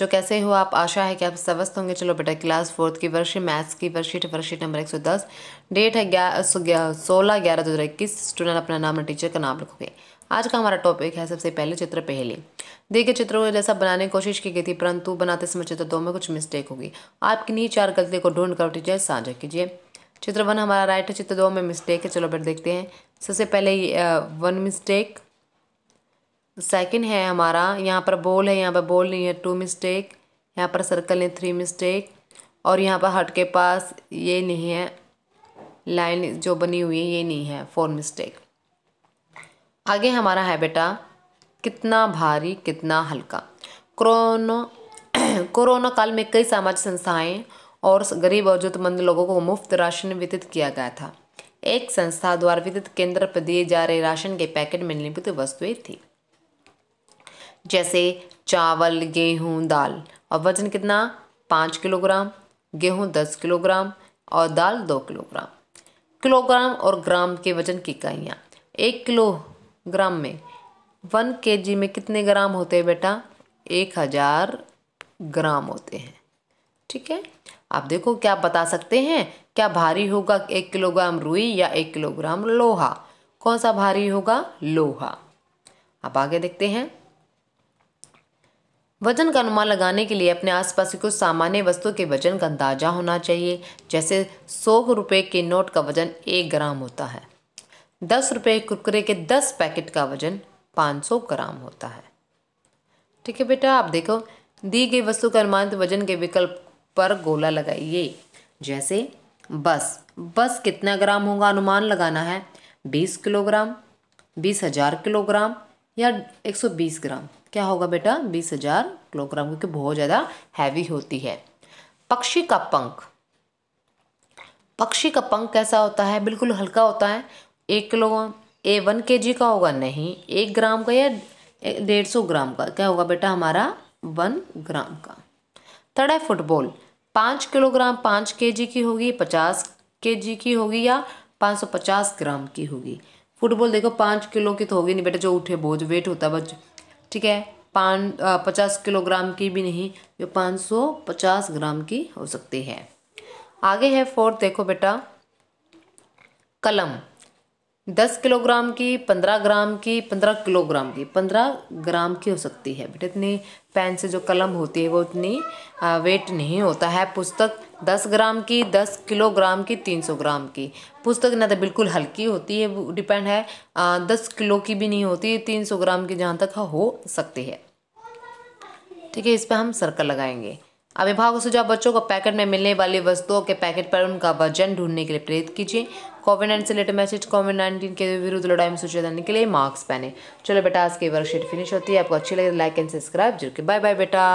जो कैसे हो आप आशा है कि आप स्वस्थ होंगे चलो बेटा क्लास फोर्थ की वर्षी मैथ्स की वर्षीट वर्षीट नंबर एक सौ दस डेट है ग्यारह सोलह ग्यारह दो हज़ार इक्कीस स्टूडेंट अपना नाम और टीचर का नाम लिखोगे आज का हमारा टॉपिक है सबसे पहले चित्र पहली देखिए चित्रों को जैसा बनाने की कोशिश की गई थी परंतु बनाते समय चित्र दो में कुछ मिस्टेक होगी आपकी नीचे चार गलती को ढूंढ कर टीचर साझा कीजिए चित्र वन हमारा राइट है चित्र दो में मिस्टेक है चलो बेटा देखते हैं सबसे पहले वन मिस्टेक सेकंड है हमारा यहाँ पर बोल है यहाँ पर बोल नहीं है टू मिस्टेक यहाँ पर सर्कल है थ्री मिस्टेक और यहाँ पर हट के पास ये नहीं है लाइन जो बनी हुई है ये नहीं है फोर मिस्टेक आगे हमारा है बेटा कितना भारी कितना हल्का कोरोना कोरोना काल में कई सामाजिक संस्थाएं और गरीब और जरूरतमंद लोगों को मुफ्त राशन वितरित किया गया था एक संस्था द्वारा वितरित केंद्र पर दिए जा रहे राशन के पैकेट में निर्मित वस्तुएं थी जैसे चावल गेहूँ दाल और वजन कितना पाँच किलोग्राम गेहूँ दस किलोग्राम और दाल दो किलोग्राम किलोग्राम और ग्राम के वजन की इकाइयाँ एक किलोग्राम में वन के जी में कितने ग्राम होते हैं बेटा एक हज़ार ग्राम होते हैं ठीक है आप देखो क्या बता सकते हैं क्या भारी होगा एक किलोग्राम रुई या एक किलोग्राम लोहा कौन सा भारी होगा लोहा अब आगे देखते हैं वजन का अनुमान लगाने के लिए अपने आसपास की कुछ सामान्य वस्तु के वजन का अंदाजा होना चाहिए जैसे सौ रुपये के नोट का वजन एक ग्राम होता है दस रुपये कुरकुरे के दस पैकेट का वजन पाँच सौ ग्राम होता है ठीक है बेटा आप देखो दी गई वस्तु का तो वजन के विकल्प पर गोला लगाइए जैसे बस बस कितना ग्राम होगा अनुमान लगाना है बीस किलोग्राम बीस हज़ार किलोग्राम या एक सौ बीस ग्राम क्या होगा बेटा बीस हजार किलोग्राम क्योंकि बहुत ज़्यादा हैवी होती है पक्षी का पंख पक्षी का पंख कैसा होता है बिल्कुल हल्का होता है एक किलो ए वन के जी का होगा नहीं एक ग्राम का या डेढ़ सौ ग्राम का क्या होगा बेटा हमारा वन ग्राम का थर्ड है फुटबॉल पाँच किलोग्राम पाँच के जी की होगी पचास के जी की होगी या पाँच सौ पचास ग्राम की होगी फुटबॉल देखो पाँच किलो की तो होगी नहीं बेटा जो उठे बोझ वेट होता है बच ठीक है पान पचास किलोग्राम की भी नहीं जो पाँच सौ पचास ग्राम की हो सकती है आगे है फोर्थ देखो बेटा कलम दस किलोग्राम की पंद्रह ग्राम की पंद्रह किलोग्राम की पंद्रह ग्राम की हो सकती है बेटे इतनी पेन से जो कलम होती है वो उतनी वेट नहीं होता है पुस्तक दस ग्राम की दस किलोग्राम की तीन सौ ग्राम की पुस्तक ना तो बिल्कुल हल्की होती है डिपेंड है आ, दस किलो की भी नहीं होती तीन सौ ग्राम की जहाँ तक हो सकती है ठीक है इस पर हम सर्कल लगाएंगे अभिभावक का सुझाव बच्चों को पैकेट में मिलने वाली वस्तुओं के पैकेट पर उनका वजन ढूंढने के लिए प्रेरित कीजिए कोविड नाइन्टीन से रिलेटेड मैसेज कोविड नाइन्टीन के विरुद्ध लड़ाई में सूचित करने के लिए मास्क पहने चलो बेटा आज की वर्कशीट फिनिश होती है आपको अच्छी लगे लाइक एंड सब्सक्राइब जरूर बाय बाय बेटा